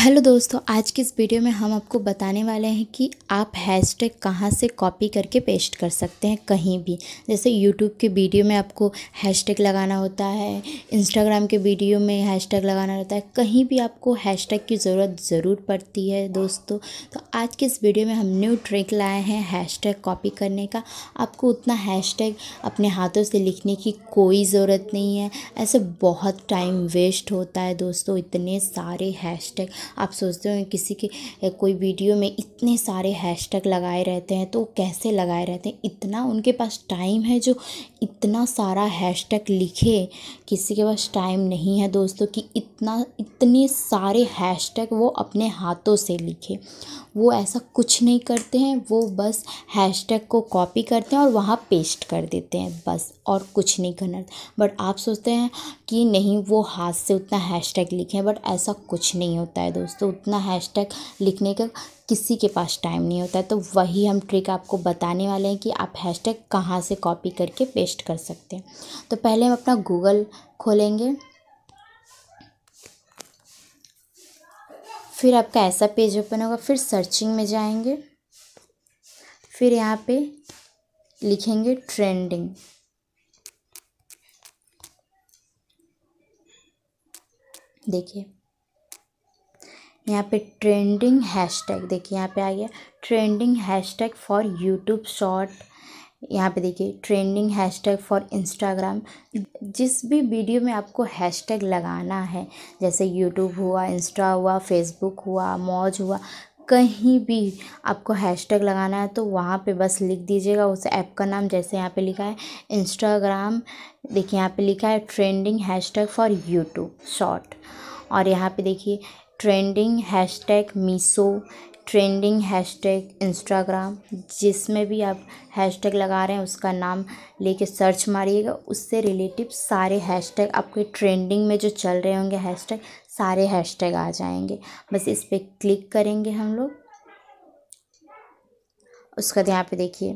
hello दोस्तों आज की इस वीडियो में हम आपको बताने वाले हैं कि आप हैशटैग कहाँ से कॉपी करके पेस्ट कर सकते हैं कहीं भी जैसे यूट्यूब के वीडियो में आपको हैशटैग लगाना होता है इंस्टाग्राम के वीडियो में हैशटैग लगाना होता है कहीं भी आपको हैशटैग की ज़रूरत ज़रूर पड़ती है दोस्तों तो आज की इस वीडियो में हम न्यू ट्रिक लाए हैं हैश कॉपी करने का आपको उतना हैश अपने हाथों से लिखने की कोई ज़रूरत नहीं है ऐसे बहुत टाइम वेस्ट होता है दोस्तों इतने सारे हैश आप सोचते हो किसी के कोई वीडियो में इतने सारे हैशटैग लगाए रहते हैं तो कैसे लगाए रहते हैं इतना उनके पास टाइम है जो इतना सारा हैशटैग लिखे किसी के पास टाइम नहीं है दोस्तों कि इतना इतने सारे हैशटैग वो अपने हाथों से लिखे वो ऐसा कुछ नहीं करते हैं वो बस हैशटैग को कॉपी करते हैं और वहाँ पेस्ट कर देते हैं बस और कुछ नहीं करना बट आप सोचते हैं कि नहीं वो हाथ से उतना हैशटैग लिखे हैं बट ऐसा कुछ नहीं होता है दोस्तों उतना हैशटैग लिखने का किसी के पास टाइम नहीं होता तो वही हम ट्रिक आपको बताने वाले हैं कि आप हैशटैग कहाँ से कॉपी करके पेस्ट कर सकते हैं तो पहले हम अपना गूगल खोलेंगे फिर आपका ऐसा पेज ओपन होगा फिर सर्चिंग में जाएंगे फिर यहाँ पे लिखेंगे ट्रेंडिंग देखिए यहाँ पे ट्रेंडिंग हैशटैग देखिए यहाँ पे आ गया trending hashtag for YouTube short यहाँ पे देखिए ट्रेंडिंग हैशटैग फॉर इंस्टाग्राम जिस भी वीडियो में आपको हैशटैग लगाना है जैसे यूट्यूब हुआ इंस्टा हुआ फेसबुक हुआ मौज हुआ कहीं भी आपको हैशटैग लगाना है तो वहाँ पे बस लिख दीजिएगा उस ऐप का नाम जैसे यहाँ पे लिखा है इंस्टाग्राम देखिए यहाँ पे लिखा है trending hashtag for YouTube short और यहाँ पे देखिए trending hashtag Meesho trending hashtag Instagram जिसमें भी आप हैशटैग लगा रहे हैं उसका नाम लेके सर्च मारिएगा उससे रिलेटिव सारे हैशटैग आपके ट्रेंडिंग में जो चल रहे होंगे हैशटैग सारे हैशटैग आ जाएंगे बस इस पर क्लिक करेंगे हम लोग उसका यहाँ पे देखिए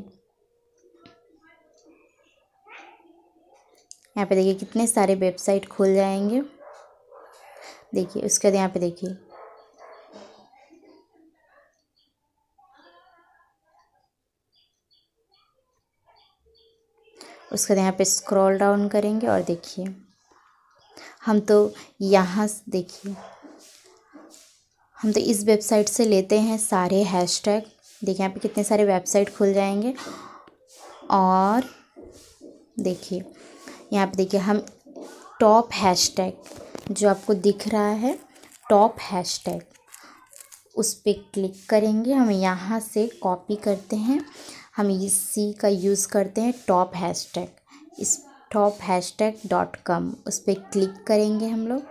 यहाँ पे देखिए कितने सारे वेबसाइट खुल जाएंगे देखिए उसके बाद यहाँ पे देखिए उसके बाद यहाँ पे स्क्रॉल डाउन करेंगे और देखिए हम तो यहाँ देखिए हम तो इस वेबसाइट से लेते हैं सारे हैशटैग देखिए यहाँ पे कितने सारे वेबसाइट खुल जाएंगे और देखिए यहाँ पे देखिए हम टॉप हैशटैग जो आपको दिख रहा है टॉप हैशटैग उस पर क्लिक करेंगे हम यहाँ से कॉपी करते हैं हम इसी का यूज़ करते हैं टॉप हैशटैग इस टॉप हैशटैग डॉट कॉम उस पर क्लिक करेंगे हम लोग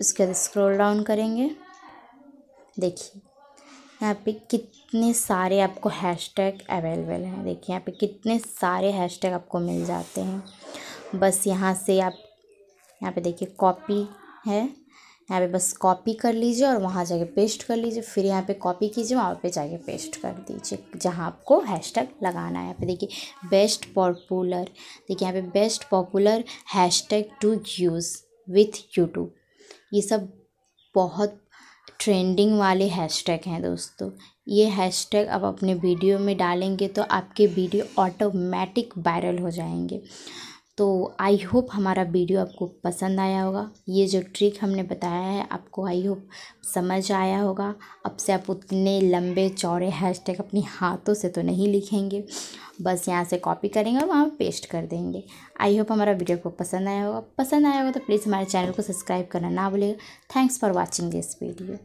उसके बाद स्क्रोल डाउन करेंगे देखिए यहाँ पे कितने सारे आपको हैशटैग अवेलेबल हैं देखिए यहाँ पे कितने सारे हैशटैग आपको मिल जाते हैं बस यहाँ से आप यहाँ पे देखिए कॉपी है यहाँ पे बस कॉपी कर लीजिए और वहाँ जाके पेस्ट कर लीजिए फिर यहाँ पे कॉपी कीजिए वहाँ पे जाके पेस्ट कर दीजिए जहाँ आपको हैशटैग लगाना है यहाँ पे देखिए बेस्ट पॉपुलर देखिए यहाँ पे best popular hashtag to use with YouTube ये सब बहुत ट्रेंडिंग वाले हैशटैग हैं दोस्तों ये हैशटैग आप अपने वीडियो में डालेंगे तो आपके वीडियो ऑटोमेटिक वायरल हो जाएंगे तो आई होप हमारा वीडियो आपको पसंद आया होगा ये जो ट्रिक हमने बताया है आपको आई होप समझ आया होगा अब से आप उतने लंबे चौड़े हैशटैग अपने हाथों से तो नहीं लिखेंगे बस यहाँ से कॉपी करेंगे और वहाँ पेस्ट कर देंगे आई होप हमारा वीडियो आपको पसंद आया होगा पसंद आया होगा तो प्लीज़ हमारे चैनल को सब्सक्राइब करना ना भूलेगा thanks for watching this video